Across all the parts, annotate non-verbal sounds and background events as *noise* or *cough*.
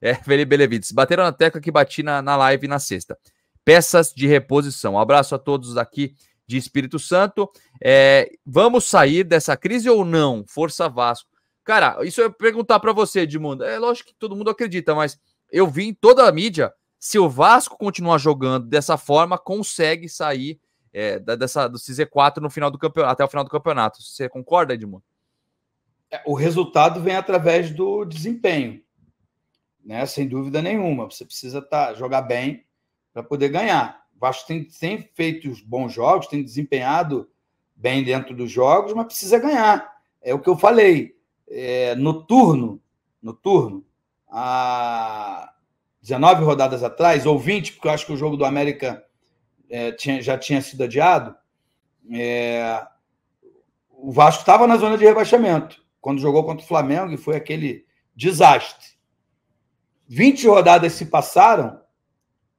*laughs* É, Felipe Benevides. Bateram na tecla que bati na, na live na sexta. Peças de reposição. Um abraço a todos aqui de Espírito Santo. É, vamos sair dessa crise ou não? Força Vasco. Cara, isso eu ia perguntar para você, Edmundo. É lógico que todo mundo acredita, mas eu vi em toda a mídia, se o Vasco continuar jogando dessa forma, consegue sair é, dessa, do cz 4 no final do campeonato, até o final do campeonato. Você concorda, Edmundo? É, o resultado vem através do desempenho né? Sem dúvida nenhuma. Você precisa tá, jogar bem para poder ganhar. O Vasco tem, tem feito os bons jogos, tem desempenhado bem dentro dos jogos, mas precisa ganhar. É o que eu falei. É, no turno, no turno, há 19 rodadas atrás, ou 20, porque eu acho que o jogo do América é, tinha, já tinha sido adiado, é, o Vasco estava na zona de rebaixamento quando jogou contra o Flamengo e foi aquele desastre. 20 rodadas se passaram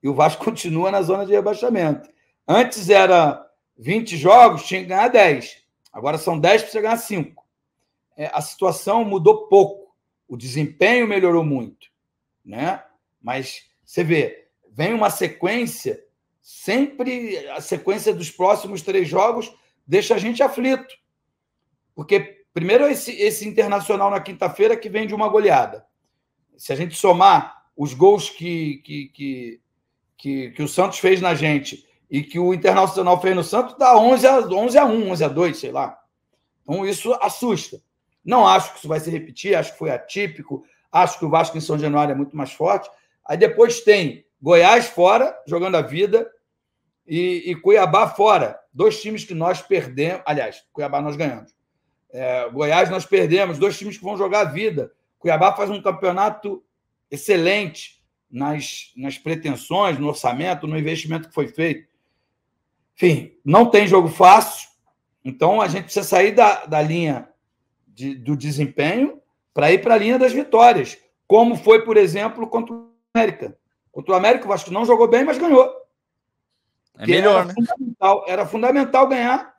e o Vasco *laughs* continua na zona de rebaixamento. Antes era 20 jogos, tinha que ganhar 10. Agora são 10 para você ganhar 5. É, a situação mudou pouco. O desempenho melhorou muito. Né? Mas você vê, vem uma sequência, sempre a sequência dos próximos três jogos deixa a gente aflito. Porque primeiro esse, esse internacional na quinta-feira que vem de uma goleada se a gente somar os gols que, que, que, que, que o Santos fez na gente e que o Internacional fez no Santos, dá 11 a, 11 a 1, 11 a 2, sei lá. Então isso assusta. Não acho que isso vai se repetir, acho que foi atípico, acho que o Vasco em São Januário é muito mais forte. Aí depois tem Goiás fora, jogando a vida, e, e Cuiabá fora. Dois times que nós perdemos. Aliás, Cuiabá nós ganhamos. É, Goiás nós perdemos, dois times que vão jogar a vida. Cuiabá faz um campeonato excelente nas, nas pretensões, no orçamento, no investimento que foi feito. Enfim, não tem jogo fácil, então a gente precisa sair da, da linha de, do desempenho para ir para a linha das vitórias, como foi, por exemplo, contra o América. Contra o América, o Vasco não jogou bem, mas ganhou. É melhor, era né? Fundamental, era fundamental ganhar.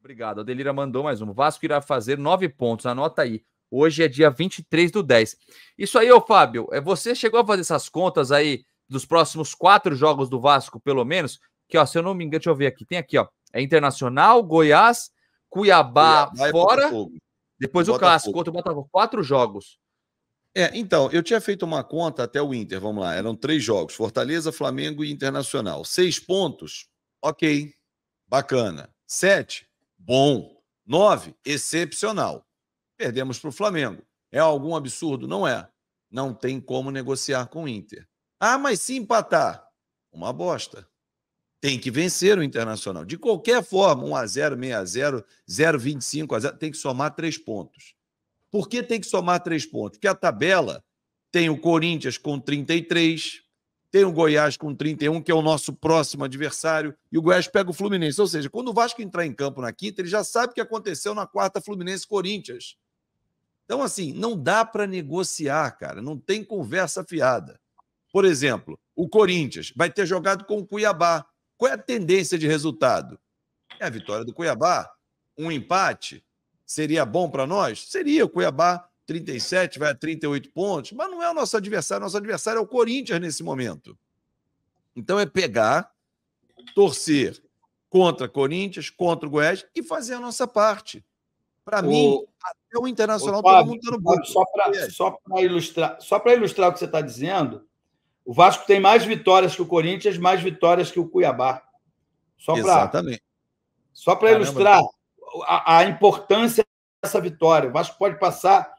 Obrigado. A Delira mandou mais um. Vasco irá fazer nove pontos. Anota aí. Hoje é dia 23 do 10. Isso aí, ô Fábio, é, você chegou a fazer essas contas aí dos próximos quatro jogos do Vasco, pelo menos? Que, ó, se eu não me engano, deixa eu ver aqui. Tem aqui, ó. É Internacional, Goiás, Cuiabá, Cuiabá fora. Depois o Clássico contra o Botafogo. Quatro jogos. É, então, eu tinha feito uma conta até o Inter, vamos lá. Eram três jogos: Fortaleza, Flamengo e Internacional. Seis pontos, ok. Bacana. Sete, bom. Nove, excepcional. Perdemos para o Flamengo. É algum absurdo? Não é. Não tem como negociar com o Inter. Ah, mas se empatar, uma bosta. Tem que vencer o Internacional. De qualquer forma, 1 a 0 6 a 0 0 25 a 0 tem que somar três pontos. Por que tem que somar três pontos? Porque a tabela tem o Corinthians com 33, tem o Goiás com 31, que é o nosso próximo adversário, e o Goiás pega o Fluminense. Ou seja, quando o Vasco entrar em campo na quinta, ele já sabe o que aconteceu na quarta Fluminense-Corinthians. Então, assim, não dá para negociar, cara. Não tem conversa fiada. Por exemplo, o Corinthians vai ter jogado com o Cuiabá. Qual é a tendência de resultado? É a vitória do Cuiabá. Um empate seria bom para nós? Seria. O Cuiabá, 37, vai a 38 pontos. Mas não é o nosso adversário. Nosso adversário é o Corinthians nesse momento. Então, é pegar, torcer contra Corinthians, contra o Goiás e fazer a nossa parte. Para mim, até o Internacional, está montando banco. Só para só ilustrar, só ilustrar o que você está dizendo, o Vasco tem mais vitórias que o Corinthians, mais vitórias que o Cuiabá. Só Exatamente. Pra, só para ilustrar a, a, importância dessa vitória. O Vasco pode passar,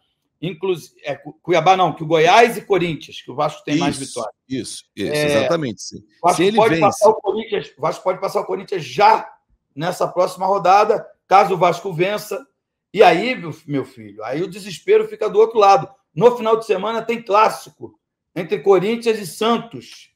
inclusive. É, Cuiabá não, que o Goiás e Corinthians, que o Vasco tem isso, mais vitórias. Isso, isso, é, exatamente. Sim. O Vasco, Se ele pode vence. Passar o, Corinthians, o Vasco pode passar o Corinthians já nessa próxima rodada, caso o Vasco vença e aí, meu filho, aí o desespero fica do outro lado. No final de semana tem clássico entre Corinthians e Santos.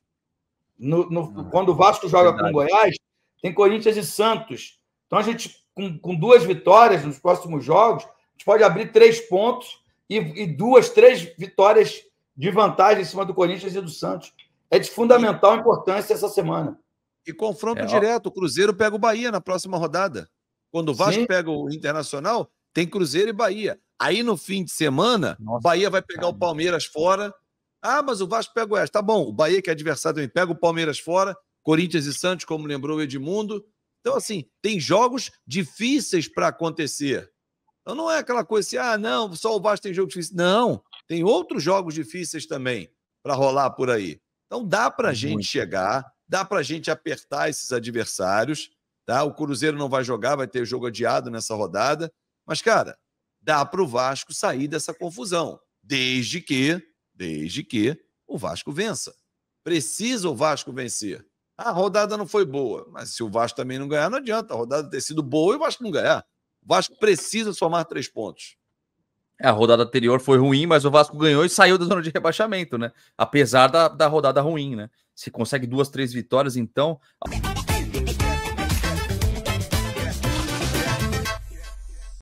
No, no, ah, quando o Vasco joga com Goiás, tem Corinthians e Santos. Então a gente, com, com, duas vitórias nos próximos jogos, a gente pode abrir três pontos e, e duas, três vitórias de vantagem em cima do Corinthians e do Santos. É de fundamental importância essa semana. E confronto é, direto. O Cruzeiro pega o Bahia na próxima rodada. Quando o Vasco Sim. pega o Internacional, tem Cruzeiro e Bahia. Aí no fim de semana, Nossa, Bahia vai pegar cara. o Palmeiras fora. Ah, mas o Vasco pega o Oeste. Tá bom, o Bahia, que é adversário também, pega o Palmeiras fora, Corinthians e Santos, como lembrou o Edmundo. Então, assim, tem jogos difíceis para acontecer. Então não é aquela coisa assim, ah, não, só o Vasco tem jogo difícil. Não, tem outros jogos difíceis também para rolar por aí. Então dá para a gente chegar, dá para a gente apertar esses adversários. Tá? O Cruzeiro não vai jogar, vai ter jogo adiado nessa rodada. Mas, cara, dá para o Vasco sair dessa confusão, desde que, desde que o Vasco vença. Precisa o Vasco vencer. A rodada não foi boa, mas se o Vasco também não ganhar, não adianta. A rodada ter sido boa e o Vasco não ganhar. O Vasco precisa somar três pontos. É, a rodada anterior foi ruim, mas o Vasco ganhou e saiu da zona de rebaixamento, né? Apesar da, da rodada ruim, né? Se consegue duas, três vitórias, então.